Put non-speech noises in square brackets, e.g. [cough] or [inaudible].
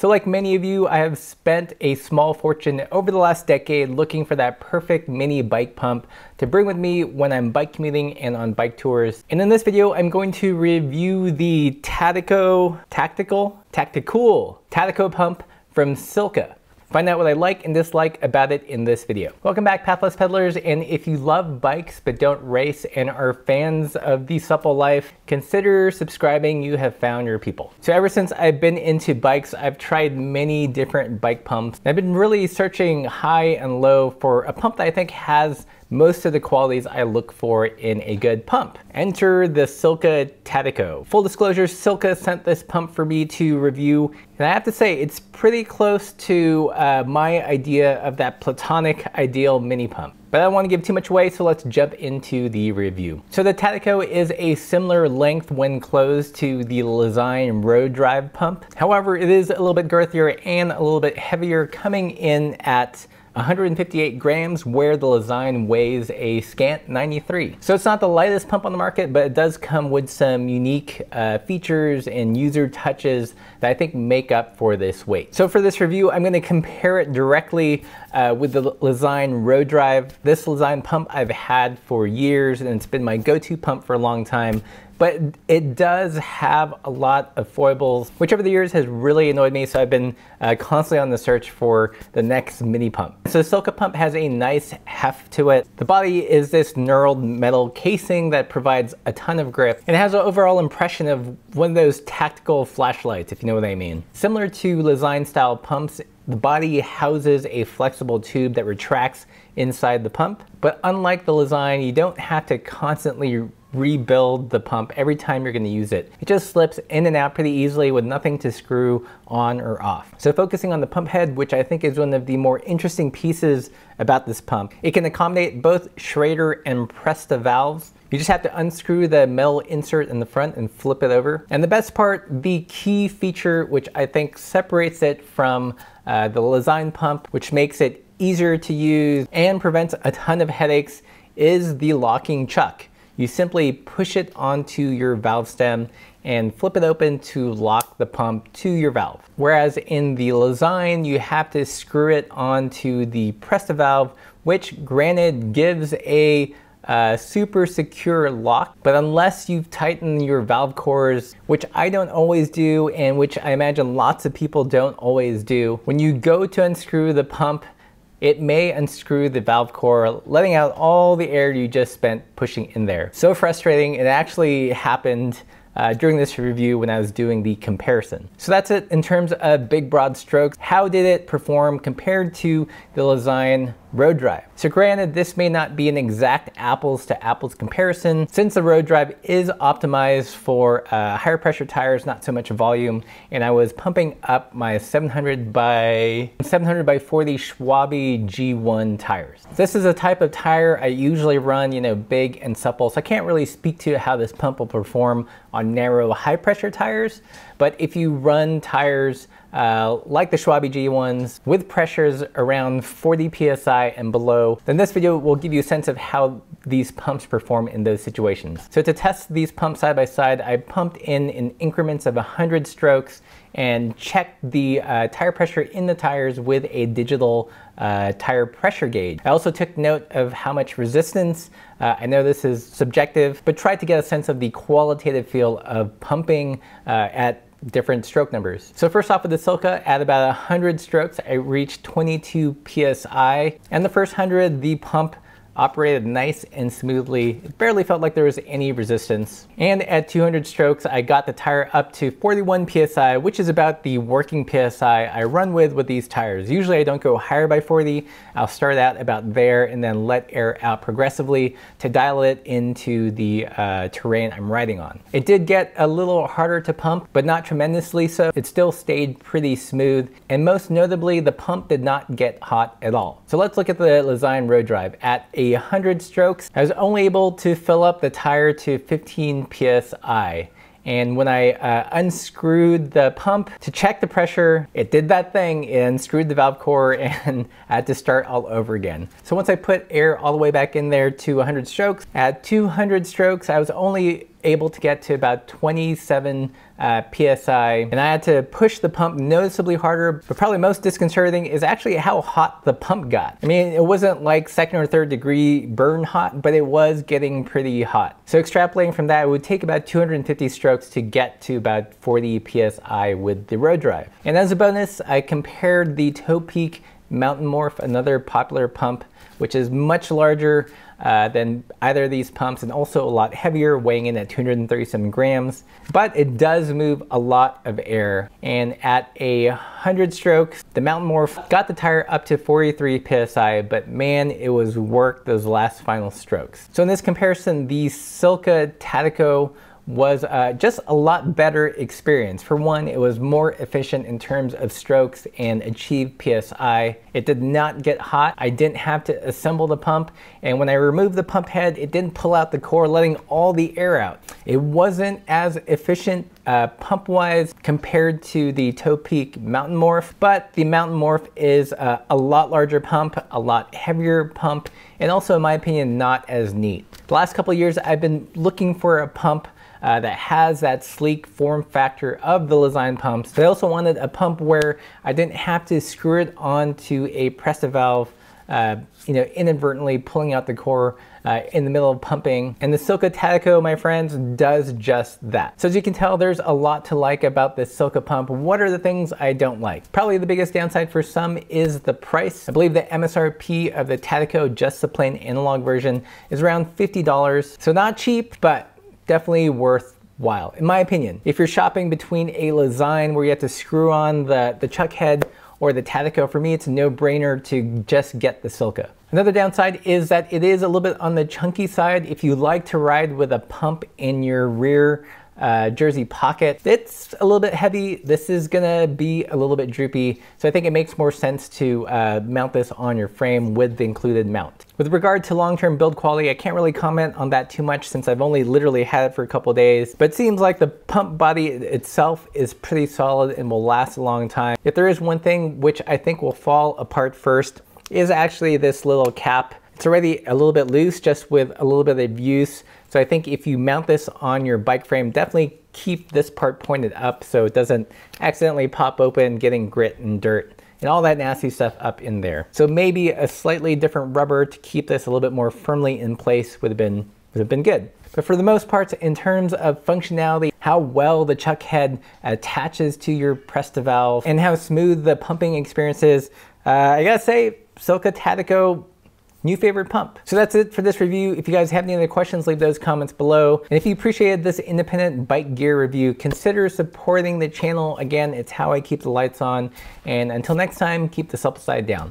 So like many of you, I have spent a small fortune over the last decade looking for that perfect mini bike pump to bring with me when I'm bike commuting and on bike tours. And in this video, I'm going to review the Tatico Tactical Tacticool Tatico pump from Silka. Find out what I like and dislike about it in this video. Welcome back Pathless Peddlers, and if you love bikes but don't race and are fans of the supple life, consider subscribing, you have found your people. So ever since I've been into bikes, I've tried many different bike pumps. I've been really searching high and low for a pump that I think has most of the qualities I look for in a good pump. Enter the Silca Tatico. Full disclosure, Silca sent this pump for me to review, and I have to say it's pretty close to uh, my idea of that platonic ideal mini pump. But I don't want to give too much away, so let's jump into the review. So the Tatico is a similar length when closed to the Lazine Road Drive pump. However, it is a little bit girthier and a little bit heavier coming in at 158 grams where the Lazine weighs a scant 93. So it's not the lightest pump on the market, but it does come with some unique uh, features and user touches that I think make up for this weight. So for this review, I'm gonna compare it directly uh, with the Lazine Road Drive. This Lazine pump I've had for years and it's been my go-to pump for a long time but it does have a lot of foibles, which over the years has really annoyed me. So I've been uh, constantly on the search for the next mini pump. So the Silka pump has a nice heft to it. The body is this knurled metal casing that provides a ton of grip and has an overall impression of one of those tactical flashlights, if you know what I mean. Similar to Lazine style pumps, the body houses a flexible tube that retracts inside the pump, but unlike the Lazine, you don't have to constantly rebuild the pump every time you're gonna use it. It just slips in and out pretty easily with nothing to screw on or off. So focusing on the pump head, which I think is one of the more interesting pieces about this pump, it can accommodate both Schrader and Presta valves. You just have to unscrew the metal insert in the front and flip it over. And the best part, the key feature, which I think separates it from uh, the Lazine pump, which makes it easier to use and prevents a ton of headaches, is the locking chuck you simply push it onto your valve stem and flip it open to lock the pump to your valve. Whereas in the Lasagne, you have to screw it onto the Presta valve, which granted gives a uh, super secure lock, but unless you've tightened your valve cores, which I don't always do and which I imagine lots of people don't always do, when you go to unscrew the pump, it may unscrew the valve core, letting out all the air you just spent pushing in there. So frustrating, it actually happened uh, during this review when I was doing the comparison. So that's it in terms of big broad strokes. How did it perform compared to the Lasagne Road Drive. So granted, this may not be an exact apples to apples comparison since the Road Drive is optimized for uh, higher pressure tires, not so much volume. And I was pumping up my 700 by 700 by 40 Schwabi G1 tires. This is a type of tire I usually run, you know, big and supple. So I can't really speak to how this pump will perform on narrow high pressure tires. But if you run tires uh, like the Schwabi G ones, with pressures around 40 psi and below, then this video will give you a sense of how these pumps perform in those situations. So to test these pumps side by side, I pumped in in increments of 100 strokes and checked the uh, tire pressure in the tires with a digital uh, tire pressure gauge. I also took note of how much resistance. Uh, I know this is subjective, but tried to get a sense of the qualitative feel of pumping uh, at different stroke numbers. So first off with the Silka, at about 100 strokes, I reached 22 PSI. And the first 100, the pump operated nice and smoothly. It barely felt like there was any resistance. And at 200 strokes, I got the tire up to 41 PSI, which is about the working PSI I run with with these tires. Usually I don't go higher by 40. I'll start out about there and then let air out progressively to dial it into the uh, terrain I'm riding on. It did get a little harder to pump, but not tremendously so. It still stayed pretty smooth. And most notably, the pump did not get hot at all. So let's look at the Lazine Road Drive at a 100 strokes, I was only able to fill up the tire to 15 psi. And when I uh, unscrewed the pump to check the pressure, it did that thing and screwed the valve core [laughs] and I had to start all over again. So once I put air all the way back in there to 100 strokes, at 200 strokes, I was only able to get to about 27 uh, PSI. And I had to push the pump noticeably harder, but probably most disconcerting is actually how hot the pump got. I mean, it wasn't like second or third degree burn hot, but it was getting pretty hot. So extrapolating from that, it would take about 250 strokes to get to about 40 PSI with the road drive. And as a bonus, I compared the toe peak Mountain Morph, another popular pump, which is much larger uh, than either of these pumps and also a lot heavier, weighing in at 237 grams. But it does move a lot of air. And at a 100 strokes, the Mountain Morph got the tire up to 43 PSI, but man, it was work those last final strokes. So in this comparison, the Silca Tatico was uh, just a lot better experience. For one, it was more efficient in terms of strokes and achieved PSI. It did not get hot. I didn't have to assemble the pump. And when I removed the pump head, it didn't pull out the core, letting all the air out. It wasn't as efficient uh, pump wise compared to the Toe Mountain Morph, but the Mountain Morph is uh, a lot larger pump, a lot heavier pump, and also in my opinion, not as neat. The last couple years, I've been looking for a pump uh, that has that sleek form factor of the Lazine pumps. They also wanted a pump where I didn't have to screw it onto a press valve uh, you know, inadvertently pulling out the core uh, in the middle of pumping. And the Silka Tatico, my friends, does just that. So as you can tell, there's a lot to like about this Silka pump. What are the things I don't like? Probably the biggest downside for some is the price. I believe the MSRP of the Tatico, just the plain analog version, is around $50. So not cheap, but definitely worthwhile, in my opinion. If you're shopping between a Lazine where you have to screw on the, the chuck head or the Tadico, for me it's a no-brainer to just get the Silka. Another downside is that it is a little bit on the chunky side. If you like to ride with a pump in your rear uh, jersey pocket. It's a little bit heavy. This is gonna be a little bit droopy. So I think it makes more sense to uh, mount this on your frame with the included mount. With regard to long-term build quality, I can't really comment on that too much since I've only literally had it for a couple days, but it seems like the pump body itself is pretty solid and will last a long time. If there is one thing which I think will fall apart first is actually this little cap it's already a little bit loose just with a little bit of use. So I think if you mount this on your bike frame, definitely keep this part pointed up so it doesn't accidentally pop open getting grit and dirt and all that nasty stuff up in there. So maybe a slightly different rubber to keep this a little bit more firmly in place would have been, would have been good. But for the most part, in terms of functionality, how well the chuck head attaches to your Presta valve and how smooth the pumping experience is, uh, I gotta say, Silka Tatico new favorite pump. So that's it for this review. If you guys have any other questions, leave those comments below. And if you appreciated this independent bike gear review, consider supporting the channel. Again, it's how I keep the lights on. And until next time, keep the supple side down.